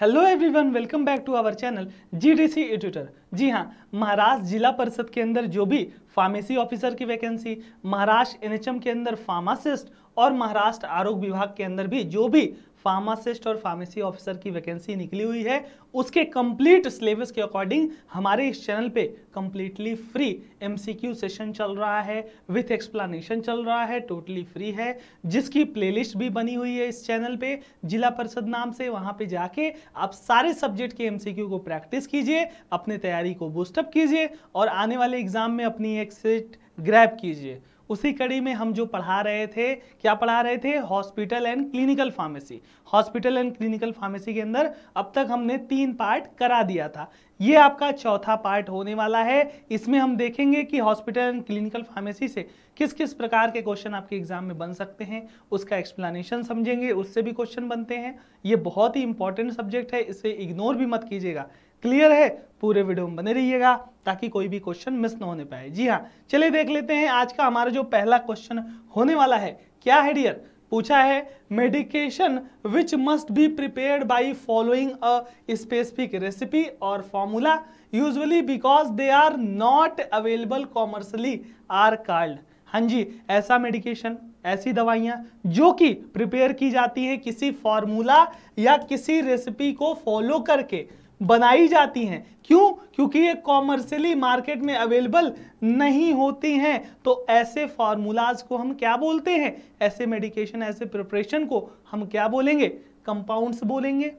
Hello everyone welcome back to our channel GDC editor जी हाँ महाराष्ट्र जिला परिषद के अंदर जो भी फार्मेसी ऑफिसर की वैकेंसी महाराष्ट्र एनएचएम के अंदर फार्मासिस्ट और महाराष्ट्र आरोग्य विभाग के अंदर भी जो भी फार्मासिस्ट और फार्मेसी ऑफिसर की वैकेंसी निकली हुई है उसके कंप्लीट सिलेबस के अकॉर्डिंग हमारे इस चैनल पे कंप्लीटली फ्री एमसीक्यू सेशन चल रहा है विथ एक्सप्लानेशन चल रहा है टोटली फ्री है जिसकी प्लेलिस्ट भी बनी हुई है इस चैनल पे जिला परिषद नाम से वहां पे जाके आप सारे सब्जेक्ट के एमसीक्यू को प्रैक्टिस कीजिए अपने तैयारी को बूस्टअप कीजिए और आने वाले एग्जाम में अपनी एक्सिट ग्रैप कीजिए उसी कड़ी में हम जो पढ़ा रहे थे क्या पढ़ा रहे थे hospital and clinical pharmacy hospital and clinical pharmacy के अंदर अब तक हमने तीन पार्ट करा दिया था ये आपका चौथा पार्ट होने वाला है इसमें हम देखेंगे कि हॉस्पिटल एंड क्लिनिकल फार्मेसी से किस किस प्रकार के क्वेश्चन आपके एग्जाम में बन सकते हैं उसका एक्सप्लेनेशन समझेंगे उससे भी क्वेश्चन बनते हैं ये बहुत ही इंपॉर्टेंट सब्जेक्ट है इसे इग्नोर भी मत कीजिएगा क्लियर है पूरे वीडियो में बने रहिएगा ताकि कोई भी क्वेश्चन मिस ना होने पाए जी हाँ चलिए देख लेते हैं आज का हमारा जो पहला क्वेश्चन होने वाला है क्या है डियर पूछा है medication which must be prepared by following a specific recipe और formula usually because they are not available commercially are called हाँ जी ऐसा मेडिकेशन ऐसी दवाइयाँ जो कि प्रिपेयर की जाती हैं किसी फॉर्मूला या किसी रेसिपी को फॉलो करके बनाई जाती हैं क्यों क्योंकि ये कॉमर्शियली मार्केट में अवेलेबल नहीं होती हैं तो ऐसे फार्मूलाज को हम क्या बोलते हैं ऐसे मेडिकेशन ऐसे प्रिपरेशन को हम क्या बोलेंगे कंपाउंड्स बोलेंगे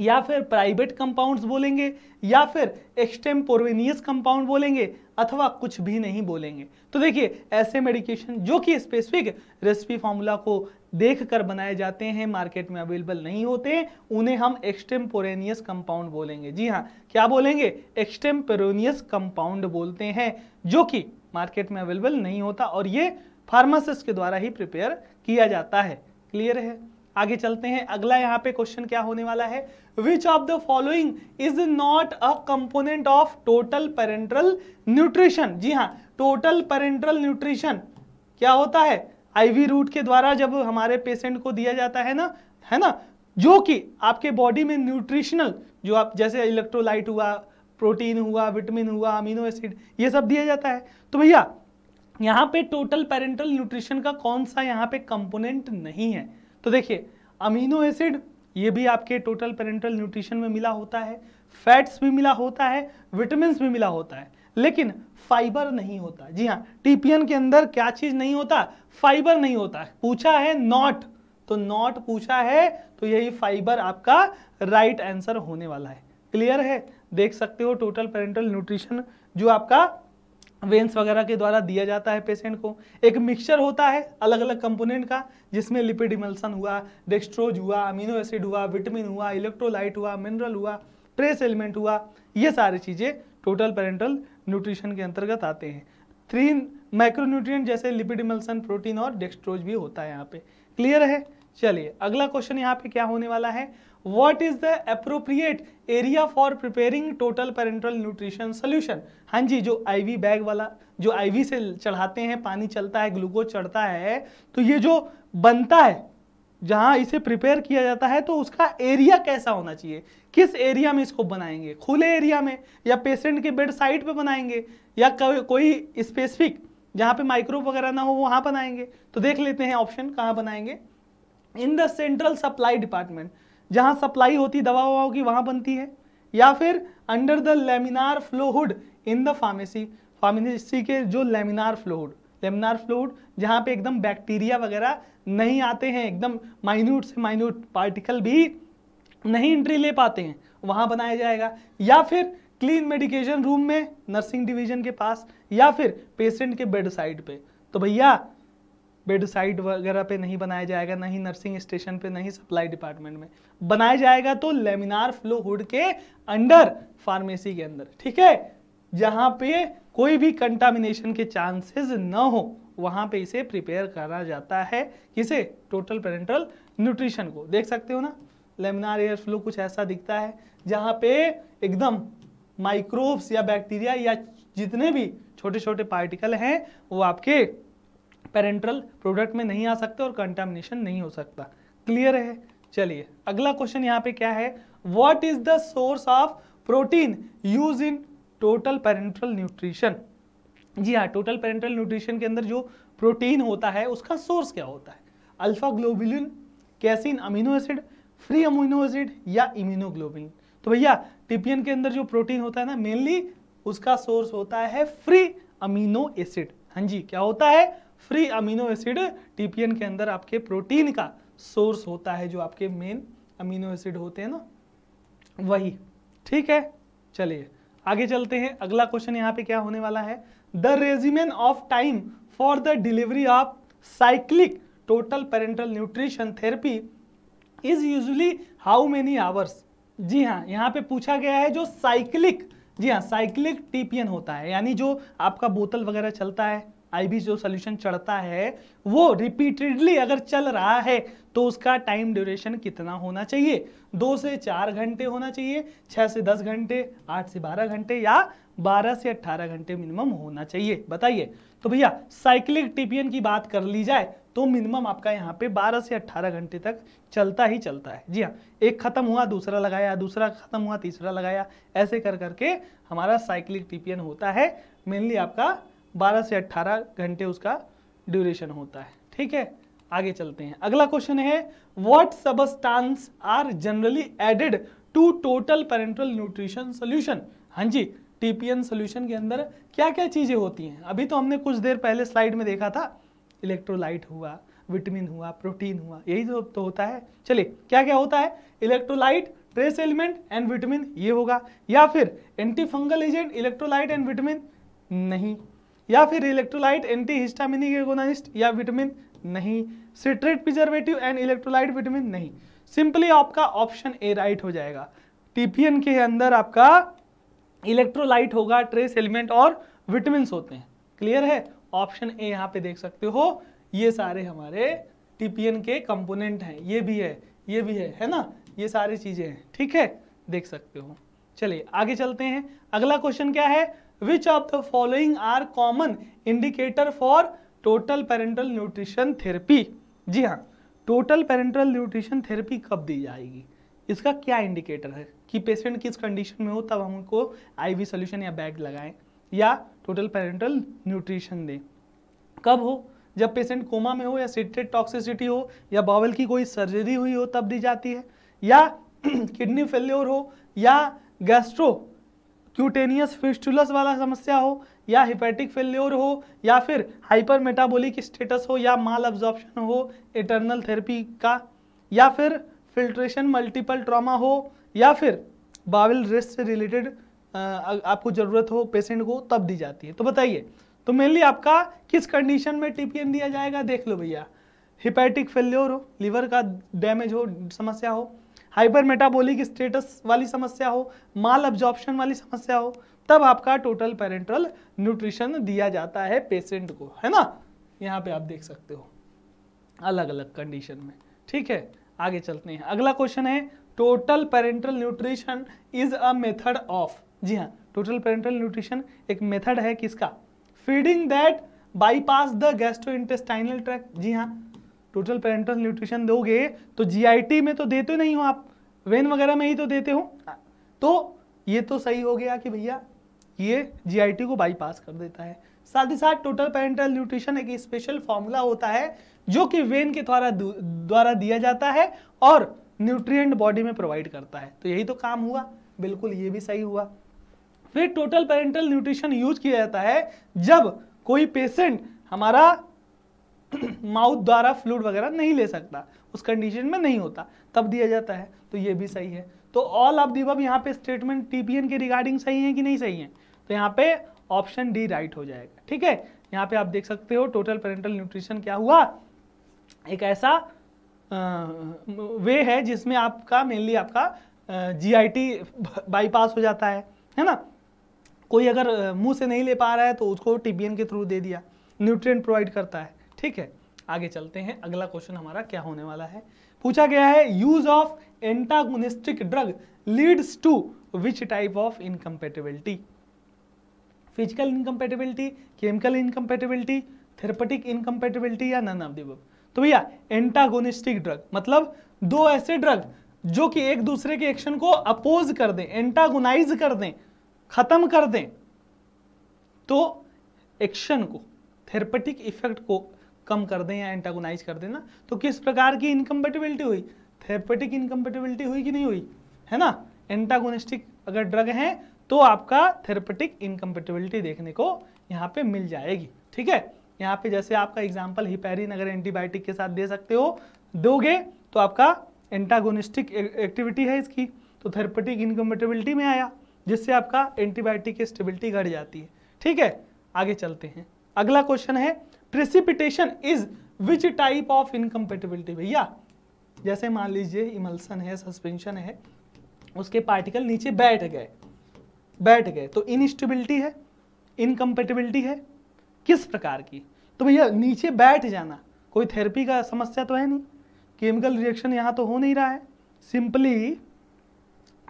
या फिर प्राइवेट कंपाउंड्स बोलेंगे या फिर एक्सटेम्पोरवेनियस कंपाउंड बोलेंगे अथवा कुछ भी नहीं बोलेंगे तो देखिए ऐसे मेडिकेशन जो कि स्पेसिफिक रेसिपी फार्मूला को देख कर बनाए जाते हैं मार्केट में अवेलेबल नहीं होते उन्हें हम एक्सटेम्पोरेनियस कंपाउंड बोलेंगे जी हाँ क्या बोलेंगे एक्सटेम्पोरेनियस कंपाउंड बोलते हैं जो कि मार्केट में अवेलेबल नहीं होता और ये फार्मासिस्ट के द्वारा ही प्रिपेयर किया जाता है क्लियर है आगे चलते हैं अगला यहाँ पे क्वेश्चन क्या होने वाला है which of the following is not a component of total parenteral nutrition जी हाँ टोटल पेरेंट्रल न्यूट्रिशन क्या होता है आईवी रूट के द्वारा जब हमारे पेशेंट को दिया जाता है ना है ना जो कि आपके बॉडी में न्यूट्रिशनल जो आप जैसे इलेक्ट्रोलाइट हुआ प्रोटीन हुआ विटामिन हुआ अमीनो एसिड ये सब दिया जाता है तो भैया यहाँ पे टोटल पेरेंटल न्यूट्रिशन का कौन सा यहाँ पे कंपोनेंट नहीं है तो देखिए अमीनो एसिड ये भी आपके टोटल पेरेंटल न्यूट्रिशन में मिला होता है फैट्स भी मिला होता है विटामिन भी मिला होता है लेकिन फाइबर नहीं होता जी हाँ टीपीएन के अंदर क्या चीज नहीं होता फाइबर नहीं होता पूछा है नॉट तो नॉट पूछा है तो यही फाइबर आपका राइट right आंसर होने वाला है क्लियर है देख सकते हो टोटल पेरेंटल न्यूट्रिशन जो आपका वेंस वगैरह के द्वारा दिया जाता है पेशेंट को एक मिक्सचर होता है अलग अलग कंपोनेंट का जिसमें लिपिड इमल्सन हुआ डेक्स्ट्रोज हुआ अमीनो एसिड हुआ विटामिन हुआ इलेक्ट्रोलाइट हुआ मिनरल हुआ ट्रेस एलिमेंट हुआ ये सारी चीज़ें टोटल पेरेंटल न्यूट्रिशन के अंतर्गत आते हैं थ्री माइक्रोन्यूट्रिय जैसे लिपिड इमल्सन प्रोटीन और डेक्स्ट्रोज भी होता है यहाँ पे क्लियर है चलिए अगला क्वेश्चन यहाँ पे क्या होने वाला है what is the appropriate area for preparing total parenteral nutrition solution हाँ जी जो आईवी बैग वाला जो आईवी से चढ़ाते हैं पानी चलता है ग्लूकोज चढ़ता है तो ये जो बनता है जहाँ इसे प्रिपेयर किया जाता है तो उसका एरिया कैसा होना चाहिए किस एरिया में इसको बनाएंगे खुले एरिया में या पेशेंट के बेड साइड पे बनाएंगे या कोई स्पेसिफिक जहाँ पे माइक्रोब वगैरह ना हो वहाँ बनाएंगे तो देख लेते हैं ऑप्शन कहाँ बनाएंगे in the central supply department जहाँ सप्लाई होती दवा ववा की वहाँ बनती है या फिर under the laminar flow hood in the pharmacy pharmacy के जो लेमिनार फ्लोहुड लेमिनार फ्लोहुड जहाँ पे एकदम बैक्टीरिया वगैरह नहीं आते हैं एकदम माइन्यूट से माइन्यूट पार्टिकल भी नहीं एंट्री ले पाते हैं वहाँ बनाया जाएगा या फिर क्लीन मेडिकेशन रूम में नर्सिंग डिवीजन के पास या फिर पेशेंट के बेड साइड पे तो भैया बेड साइड वगैरह पे नहीं बनाया जाएगा नहीं नर्सिंग स्टेशन पे नहीं सप्लाई डिपार्टमेंट में बनाया जाएगा तो लेमिनार फ्लो हुड के अंडर फार्मेसी के अंदर ठीक है जहां पे कोई भी कंटामिनेशन के चांसेस न हो वहां पे इसे प्रिपेयर करा जाता है किसे टोटल पेरेंटल न्यूट्रिशन को देख सकते हो ना लेमिनार एयर फ्लो कुछ ऐसा दिखता है जहां पे एकदम माइक्रोब्स या बैक्टीरिया या जितने भी छोटे छोटे पार्टिकल हैं वो आपके पेरेंट्रल प्रोडक्ट में नहीं आ सकते और कंटामिनेशन नहीं हो सकता क्लियर है चलिए अगला क्वेश्चन यहाँ पे क्या है what is the source of protein use in total parenteral nutrition जी हाँ टोटल पेरेंट्रल न्यूट्रिशन के अंदर जो प्रोटीन होता है उसका सोर्स क्या होता है alpha globulin casein amino acid free amino acid या इम्यूनोग्लोबिन तो भैया टिपियन के अंदर जो प्रोटीन होता है ना मेनली उसका सोर्स होता है फ्री अमीनो एसिड हाँ जी क्या होता है फ्री अमीनो एसिड टीपीएन के अंदर आपके प्रोटीन का सोर्स होता है जो आपके मेन अमीनो एसिड होते हैं ना वही ठीक है चलिए आगे चलते हैं अगला क्वेश्चन यहाँ पे क्या होने वाला है the regimen of time for the delivery of cyclic total parenteral nutrition therapy is usually how many hours जी हाँ यहाँ पे पूछा गया है जो साइक्लिक जी हाँ साइक्लिक टीपीएन होता है यानी जो आपका बोतल वगैरह चलता है आईबी जो सोल्यूशन चढ़ता है वो रिपीटेडली अगर चल रहा है तो उसका टाइम ड्यूरेशन कितना होना चाहिए दो से चार घंटे होना चाहिए छः से दस घंटे आठ से बारह घंटे या बारह से अट्ठारह घंटे मिनिमम होना चाहिए बताइए तो भैया साइक्लिक टीपीएन की बात कर ली जाए तो मिनिमम आपका यहाँ पे 12 से 18 घंटे तक चलता ही चलता है जी हाँ एक खत्म हुआ दूसरा लगाया दूसरा खत्म हुआ तीसरा लगाया ऐसे कर करके हमारा साइक्लिक टीपीएन होता है मेनली आपका 12 से 18 घंटे उसका ड्यूरेशन होता है ठीक है आगे चलते हैं अगला क्वेश्चन है what substance are generally added to total parenteral nutrition solution हाँ जी टीपीएन सोल्यूशन के अंदर क्या क्या चीज़ें होती हैं अभी तो हमने कुछ देर पहले स्लाइड में देखा था इलेक्ट्रोलाइट हुआ विटामिन हुआ प्रोटीन हुआ यही तो, तो होता है चलिए क्या क्या होता है electrolyte trace element and vitamin ये होगा या फिर antifungal agent electrolyte and vitamin नहीं या फिर इलेक्ट्रोलाइट एंटी हिस्टामिनिक एगोनाइस्ट या विटामिन नहीं citrate preservative and electrolyte vitamin नहीं सिंपली आपका ऑप्शन ए राइट हो जाएगा टीपीएन के अंदर आपका इलेक्ट्रोलाइट होगा ट्रेस एलिमेंट और विटामिन होते हैं क्लियर है ऑप्शन ए यहाँ पे देख सकते हो ये सारे हमारे टीपीएन के कंपोनेंट हैं ये भी है ये भी है है ना ये सारी चीज़ें हैं ठीक है देख सकते हो चलिए आगे चलते हैं अगला क्वेश्चन क्या है which of the following are common indicator for total parenteral nutrition therapy जी हाँ टोटल पेरेंटल न्यूट्रिशन थेरेपी कब दी जाएगी इसका क्या इंडिकेटर है कि पेशेंट किस कंडीशन में हो तब हम उनको वी सोल्यूशन या बैग लगाएं या टोटल पेरेंटल न्यूट्रिशन दें कब हो जब पेशेंट कोमा में हो या सिट्रेट टॉक्सिसिटी हो या बावल की कोई सर्जरी हुई हो तब दी जाती है या किडनी फेल्योर हो या गैस्ट्रो क्यूटेनियस फिस्टुलस वाला समस्या हो या हिपैटिक फेल्योर हो या फिर हाइपर मेटाबोलिक स्टेटस हो या माल ऑब्जॉर्प्शन हो इटर्नल थेरेपी का या फिर फिल्ट्रेशन मल्टीपल ट्रॉमा हो या फिर बावल रेस्ट से रिलेटेड आपको ज़रूरत हो पेशेंट को तब दी जाती है तो बताइए तो मेनली आपका किस कंडीशन में टी दिया जाएगा देख लो भैया हिपैटिक फेल्योर हो लीवर का डैमेज हो समस्या हो हाइपर मेटाबोलिक स्टेटस वाली समस्या हो माल अब्जॉर्प्शन वाली समस्या हो तब आपका टोटल पेरेंट्रल न्यूट्रिशन दिया जाता है पेशेंट को है ना यहाँ पे आप देख सकते हो अलग अलग कंडीशन में ठीक है आगे चलते हैं अगला क्वेश्चन है total parenteral nutrition is a method of जी हाँ टोटल पेरेंटल न्यूट्रिशन एक मेथड है किसका feeding that bypass the gastrointestinal tract जी हाँ टोटल पेरेंटल न्यूट्रिशन दोगे तो जीआईटी में तो देते नहीं हो आप वेन वगैरह में ही तो देते हो हाँ। तो ये तो सही हो गया कि भैया ये जीआईटी को बाईपास कर देता है साथ ही साथ टोटल पेरेंटल न्यूट्रिशन एक स्पेशल फॉर्मूला होता है जो कि वेन के द्वारा द्वारा दिया जाता है और न्यूट्रिएंट बॉडी में प्रोवाइड करता है तो यही तो काम हुआ बिल्कुल ये भी सही हुआ फिर टोटल पेरेंटल न्यूट्रिशन यूज किया जाता है जब कोई पेशेंट हमारा माउथ द्वारा फ्लूड वगैरह नहीं ले सकता उस कंडीशन में नहीं होता तब दिया जाता है तो ये भी सही है तो ऑल ऑफ दिबब यहाँ पे स्टेटमेंट टीपीएन के रिगार्डिंग सही है कि नहीं सही है तो यहाँ पे ऑप्शन डी राइट हो जाएगा ठीक है यहाँ पे आप देख सकते हो टोटल पेरेंटल न्यूट्रिशन क्या हुआ एक ऐसा वे है जिसमें आपका मेनली आपका जीआईटी बाईपास हो जाता है है ना कोई अगर मुंह से नहीं ले पा रहा है तो उसको टीपीएन के थ्रू दे दिया न्यूट्रिएंट प्रोवाइड करता है ठीक है आगे चलते हैं अगला क्वेश्चन हमारा क्या होने वाला है पूछा गया है use of antagonistic drug leads to which type of incompatibility physical incompatibility chemical incompatibility therapeutic incompatibility या नन ऑफ दिव तो भैया एंटागोनिस्टिक ड्रग मतलब दो ऐसे ड्रग जो कि एक दूसरे के एक्शन को अपोज कर दें एंटागोनाइज कर दें खत्म कर दें तो एक्शन को थेरेपेटिक इफेक्ट को कम कर दें या एंटागोनाइज कर देना तो किस प्रकार की इनकम्पेटिबिलिटी हुई थेरेपेटिक इनकम्पेटिबिलिटी हुई कि नहीं हुई है ना एंटागोनिस्टिक अगर ड्रग है तो आपका थेरेपेटिक इनकम्पेटिबिलिटी देखने को यहाँ पे मिल जाएगी ठीक है यहाँ पे जैसे आपका एग्जाम्पल हिपेरिन अगर एंटीबायोटिक के साथ दे सकते हो दोगे तो आपका एंटागोनिस्टिक एक्टिविटी है इसकी तो थेरेपेटिक इनकम्पेटिबिलिटी में आया जिससे आपका एंटीबायोटिक की स्टेबिलिटी घट जाती है ठीक है आगे चलते हैं अगला क्वेश्चन है precipitation is which type of incompatibility भैया जैसे मान लीजिए इमल्सन है सस्पेंशन है उसके पार्टिकल नीचे बैठ गए बैठ गए तो इनस्टेबिलिटी है इनकम्पेटेबिलिटी है किस प्रकार की तो भैया नीचे बैठ जाना कोई थेरेपी का समस्या तो है नहीं केमिकल रिएक्शन यहाँ तो हो नहीं रहा है सिंपली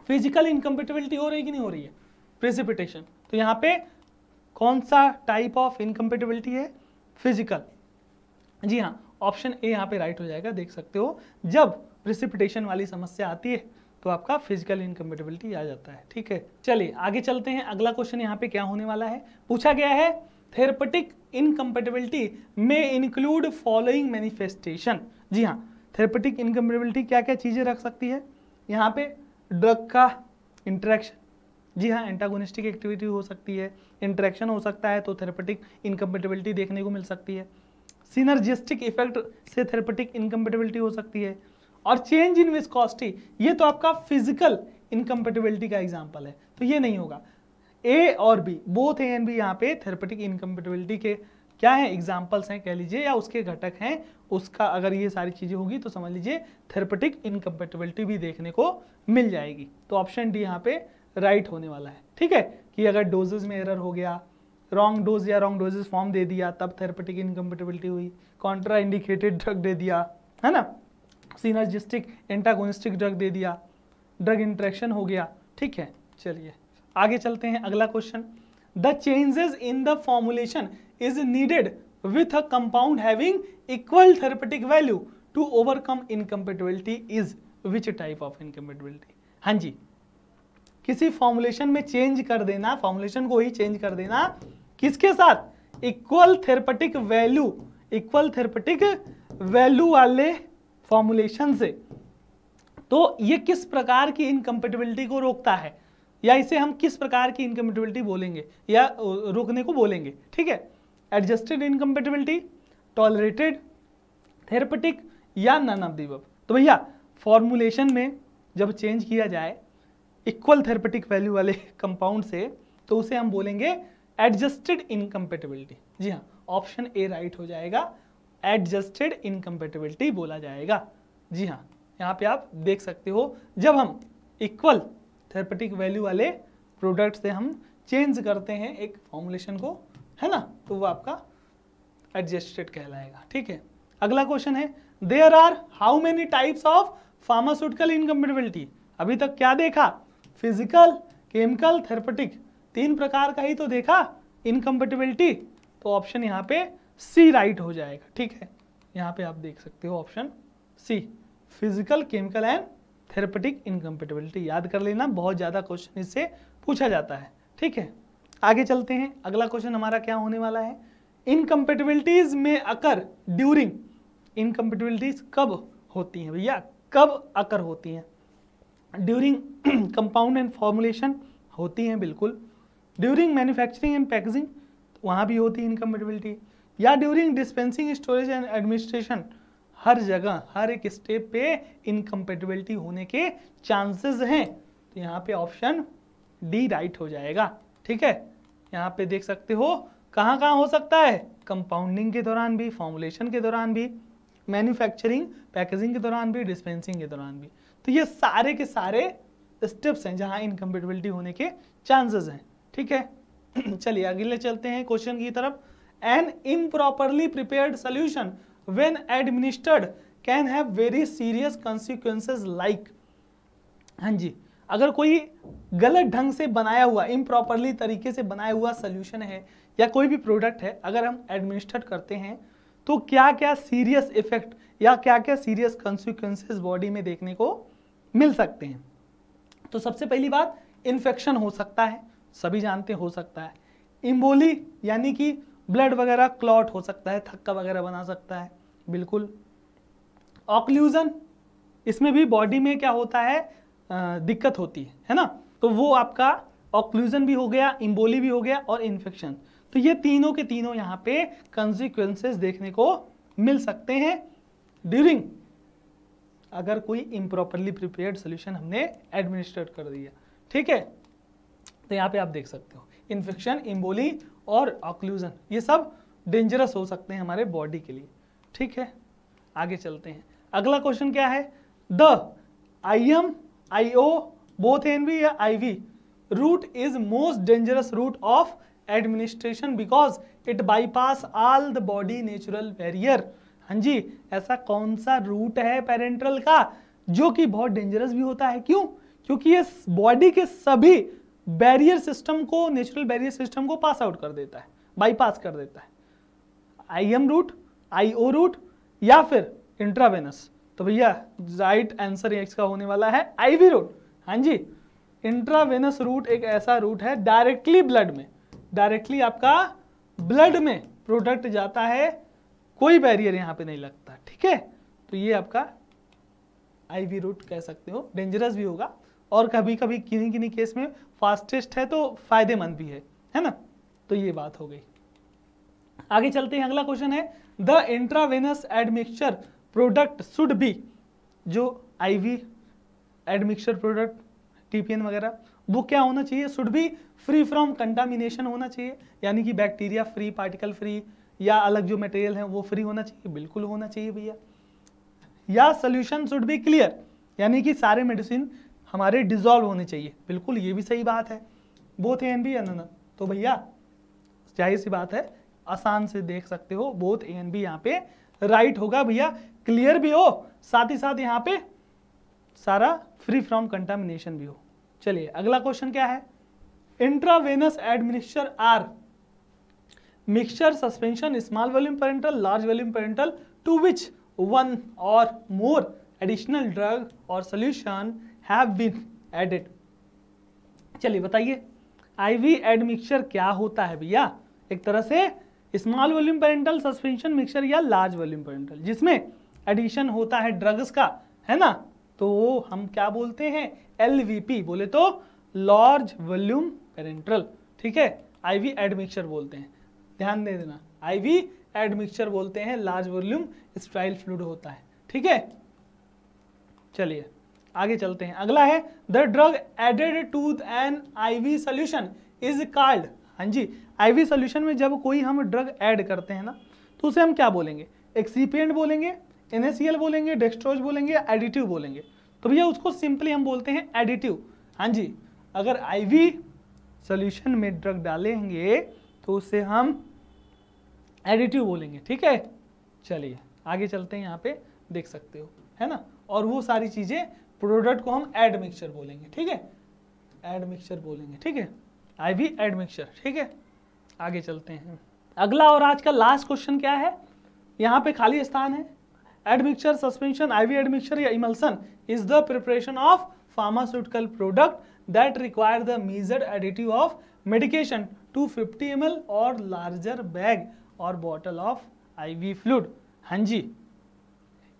फिजिकल इनकम्पेटेबिलिटी हो रही कि नहीं हो रही है प्रेसिपिटेशन तो यहाँ पे कौन सा टाइप ऑफ इनकम्पेटेबिलिटी है फिजिकल जी हाँ ऑप्शन ए यहाँ पे राइट हो जाएगा देख सकते हो जब प्रिसिपिटेशन वाली समस्या आती है तो आपका फिजिकल इनकम्पेटेबिलिटी आ जाता है ठीक है चलिए आगे चलते हैं अगला क्वेश्चन यहाँ पे क्या होने वाला है पूछा गया है थेरेपेटिक इनकम्पेटेबिलिटी में इंक्लूड फॉलोइंग मैनिफेस्टेशन जी हाँ थेरेपेटिक इनकम्पेटेबिलिटी क्या क्या चीज़ें रख सकती है यहाँ पे ड्रग का इंट्रैक्शन जी हाँ एंटागोनिस्टिक एक्टिविटी हो सकती है इंट्रैक्शन हो सकता है तो थेरेपेटिक इनकम्पेटेबिलिटी देखने को मिल सकती है सीनर्जिस्टिक इफेक्ट से थेरेपेटिक इनकम्पेटेबिलिटी हो सकती है और चेंज इन विस्कॉस्टी ये तो आपका फिजिकल इनकम्पेटेबिलिटी का एग्जाम्पल है तो ये नहीं होगा ए और B both A and B यहाँ पे थेरेपेटिक इनकम्पेटेबिलिटी के क्या है एग्जाम्पल्स हैं कह लीजिए या उसके घटक हैं उसका अगर ये सारी चीज़ें होगी तो समझ लीजिए थेरेपेटिक इनकम्पेटेबिलिटी भी देखने को मिल जाएगी तो ऑप्शन डी यहाँ पे राइट होने वाला है ठीक है कि अगर डोजेज में एरर हो गया रॉन्ग डोज या रॉन्ग डोजेज फॉर्म दे दिया तब थेरेपेटिक इनकम्पेटेबिलिटी हुई कॉन्ट्रा इंडिकेटेड ड्रग दे दिया है ना सीनाजिस्टिक एंटागोनिस्टिक ड्रग दे दिया ड्रग इंट्रैक्शन हो गया ठीक है चलिए आगे चलते हैं अगला question the changes in the formulation is needed with a compound having equal therapeutic value to overcome incompatibility is which type of incompatibility हाँ जी किसी फॉर्मुलेशन में चेंज कर देना फॉर्मुलेशन को ही चेंज कर देना किसके साथ equal therapeutic value equal therapeutic value वाले फॉर्मुलेशन से तो ये किस प्रकार की इनकम्पेटेबिलिटी को रोकता है या इसे हम किस प्रकार की इनकम्पेटेबिलिटी बोलेंगे या रोकने को बोलेंगे ठीक है एडजस्टेड इनकम्पेटेबिलिटी टॉलरेटेड थेरेपेटिक या नन ऑफ दिबब तो भैया फॉर्मुलेशन में जब चेंज किया जाए इक्वल थेरेपेटिक वैल्यू वाले कंपाउंड से तो उसे हम बोलेंगे एडजस्टेड इनकम्पेटेबिलिटी जी हाँ ऑप्शन ए राइट हो जाएगा एडजस्टेड इनकम्पेटेबिलिटी बोला जाएगा जी हाँ यहाँ पे आप देख सकते हो जब हम इक्वल थेरेपेटिक वैल्यू वाले प्रोडक्ट से हम चेंज करते हैं एक फॉर्मुलेशन को है ना तो वो आपका एडजस्टेड कहलाएगा ठीक है अगला क्वेश्चन है there are how many types of pharmaceutical incompatibility अभी तक क्या देखा फिजिकल केमिकल थेरेपेटिक तीन प्रकार का ही तो देखा इनकम्पेटिबिलिटी तो ऑप्शन यहाँ पे सी राइट हो जाएगा ठीक है यहाँ पे आप देख सकते हो option C physical chemical and therapeutic incompatibility याद कर लेना बहुत ज़्यादा क्वेश्चन इससे पूछा जाता है ठीक है आगे चलते हैं अगला क्वेश्चन हमारा क्या होने वाला है इनकम्पेटिबिलिटीज में अकर ड्यूरिंग इनकम्पेटिबिलिटीज कब होती हैं भैया कब अकर होती हैं ड्यूरिंग कंपाउंड एंड फॉर्मुलेशन होती हैं बिल्कुल ड्यूरिंग मैन्युफैक्चरिंग एंड पैकेजिंग वहाँ भी होती है इनकम्पेटिबिलिटी या during dispensing storage and administration हर जगह हर एक स्टेप पे इनकम्पेटिबिलिटी होने के चांसेस हैं तो यहाँ पे ऑप्शन डी राइट हो जाएगा ठीक है यहाँ पे देख सकते हो कहाँ कहाँ हो सकता है कंपाउंडिंग के दौरान भी फॉर्मुलेशन के दौरान भी मैन्युफैक्चरिंग पैकेजिंग के दौरान भी डिस्पेंसिंग के दौरान भी तो ये सारे के सारे स्टेप्स हैं जहां इनकम्पेटेबिलिटी होने के चांसेस हैं ठीक है चलिए अगले चलते हैं क्वेश्चन की तरफ an improperly prepared solution when administered can have very serious consequences like हाँ जी अगर कोई गलत ढंग से बनाया हुआ इम्प्रॉपरली तरीके से बनाया हुआ सोल्यूशन है या कोई भी प्रोडक्ट है अगर हम एडमिनिस्टर्ड करते हैं तो क्या क्या सीरियस इफेक्ट या क्या क्या सीरियस कॉन्सिक्वेंसेज बॉडी में देखने को मिल सकते हैं तो सबसे पहली बात इन्फेक्शन हो सकता है सभी जानते हो सकता है इम्बोली यानी कि ब्लड वगैरह क्लॉट हो सकता है थक्का वगैरह बना सकता है बिल्कुल ऑक्लूजन इसमें भी बॉडी में क्या होता है आ, दिक्कत होती है है ना तो वो आपका ऑक्लूजन भी हो गया इम्बोली भी हो गया और इन्फेक्शन तो ये तीनों के तीनों यहाँ पे कंसिक्वेंसेस देखने को मिल सकते हैं ड्यूरिंग अगर कोई इम्प्रॉपरली प्रिपेयर्ड सोल्यूशन हमने एडमिनिस्ट्रेट कर दिया ठीक है तो यहाँ पे आप देख सकते हो इन्फेक्शन इम्बोली और ऑक्लूजन ये सब डेंजरस हो सकते हैं हमारे बॉडी के लिए ठीक है आगे चलते हैं अगला क्वेश्चन क्या है the I M I O both N V या I V route is most dangerous route of administration because it bypass all the body natural barrier हाँ जी ऐसा कौन सा रूट है पेरेंट्रल का जो कि बहुत डेंजरस भी होता है क्यों क्योंकि ये बॉडी के सभी बैरियर सिस्टम को नेचुरल बैरियर सिस्टम को पास आउट कर देता है बाईपास कर देता है I M route I O route या फिर इंट्रावेनस तो भैया राइट आंसर इसका होने वाला है आईवी रूट हाँ जी इंट्रावेनस रूट एक ऐसा रूट है डायरेक्टली ब्लड में डायरेक्टली आपका ब्लड में प्रोडक्ट जाता है कोई बैरियर यहाँ पे नहीं लगता ठीक है तो ये आपका आईवी रूट कह सकते हो डेंजरस भी होगा और कभी कभी किन्हीं किन्हीं केस में फास्टेस्ट है तो फायदेमंद भी है है ना तो ये बात हो गई आगे चलते हैं अगला क्वेश्चन है the intravenous admixture product should be जो आईवी एडमिक्सचर प्रोडक्ट टीपीएन वगैरह वो क्या होना चाहिए should be free from contamination होना चाहिए यानी कि बैक्टीरिया फ्री पार्टिकल फ्री या अलग जो मटेरियल है वो फ्री होना चाहिए बिल्कुल होना चाहिए भैया या सोल्यूशन शुड बी क्लियर यानी कि सारे मेडिसिन हमारे डिजोल्व होने चाहिए बिल्कुल ये भी सही बात है बोथ एन बी एन तो भैया जाहिर सी बात है आसान से देख सकते हो बोथ ए एन बी यहाँ पे राइट होगा भैया क्लियर भी हो साथ ही साथ यहाँ पे सारा फ्री फ्रॉम कंटामिनेशन भी हो चलिए अगला क्वेश्चन क्या है intravenous administer or mixture suspension small volume parenteral large volume parenteral to which one और मोर एडिशनल ड्रग और सोल्यूशन हैव बीन एडेड चलिए बताइए आईवी एडमिक्सचर क्या होता है भैया एक तरह से small volume parenteral suspension mixture या लार्ज वॉल्यूम पेरेंटल जिसमें एडिशन होता है ड्रग्स का है ना तो हम क्या बोलते हैं एल बोले तो लार्ज वॉल्यूम पेरेंट्रल ठीक है आईवी एडमिक्सचर बोलते हैं ध्यान दे देना आईवी एडमिक्सचर बोलते हैं लार्ज वॉल्यूम स्ट्राइल फ्लूड होता है ठीक है चलिए आगे चलते हैं अगला है the drug added to an IV solution is called हाँ जी आईवी सोल्यूशन में जब कोई हम ड्रग ऐड करते हैं ना तो उसे हम क्या बोलेंगे एक्सीपियंट बोलेंगे एन बोलेंगे डेक्स्ट्रोज बोलेंगे एडिटिव बोलेंगे तो भैया उसको सिंपली हम बोलते हैं एडिटिव हाँ जी अगर आईवी सोल्यूशन में ड्रग डालेंगे तो उसे हम एडिटिव बोलेंगे ठीक है चलिए आगे चलते हैं यहाँ पे देख सकते हो है ना और वो सारी चीज़ें प्रोडक्ट को हम एड मिक्सचर बोलेंगे ठीक है एड मिक्सचर बोलेंगे ठीक है आई वी एड मिक्सचर ठीक है आगे चलते हैं अगला और आज का लास्ट क्वेश्चन क्या है यहाँ पे खाली स्थान है एडमिक्सचर सस्पेंशन आईवी एडमिक्सचर या emulsion is the preparation of pharmaceutical product that require the major additive of medication to fifty M और लार्जर बैग और bottle of I V fluid हाँ जी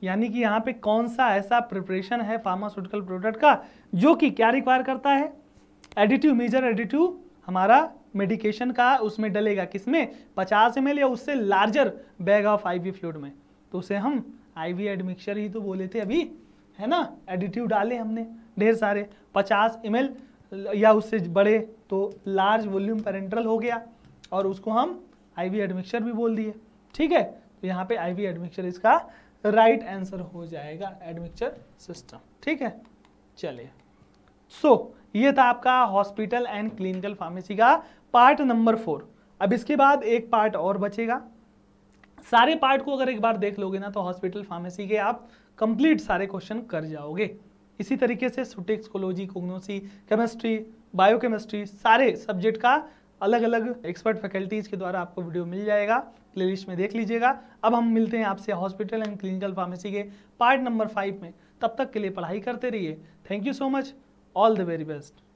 यानी कि यहाँ पे कौन सा ऐसा प्रिपरेशन है फार्मास्यूटिकल प्रोडक्ट का जो कि क्या रिक्वायर करता है एडिटिव मेजर एडिटिव हमारा मेडिकेशन का उसमें डलेगा किसमें 50 एम या उससे larger bag of IV fluid में तो उसे हम आईवी एडमिक्सचर ही तो बोले थे अभी है ना एडिटिव डाले हमने ढेर सारे 50 एम या उससे बड़े तो लार्ज वॉल्यूम पेरेंट्रल हो गया और उसको हम आईवी एडमिक्सर भी बोल दिए ठीक है तो यहाँ पे आईवी एडमिक्सर इसका राइट right आंसर हो जाएगा एडमिक्सर सिस्टम ठीक है चलिए सो so, ये था आपका हॉस्पिटल एंड क्लिनिकल फार्मेसी का पार्ट नंबर फोर अब इसके बाद एक पार्ट और बचेगा सारे पार्ट को अगर एक बार देख लोगे ना तो हॉस्पिटल फार्मेसी के आप कंप्लीट सारे क्वेश्चन कर जाओगे इसी तरीके से सुटेक्सकोलॉजी कोग्नोसी केमिस्ट्री बायोकेमिस्ट्री सारे सब्जेक्ट का अलग अलग एक्सपर्ट फैकल्टीज के द्वारा आपको वीडियो मिल जाएगा प्लेलिस्ट में देख लीजिएगा अब हम मिलते हैं आपसे हॉस्पिटल एंड क्लिनिकल फार्मेसी के पार्ट नंबर फाइव में तब तक के लिए पढ़ाई करते रहिए thank you so much all the very best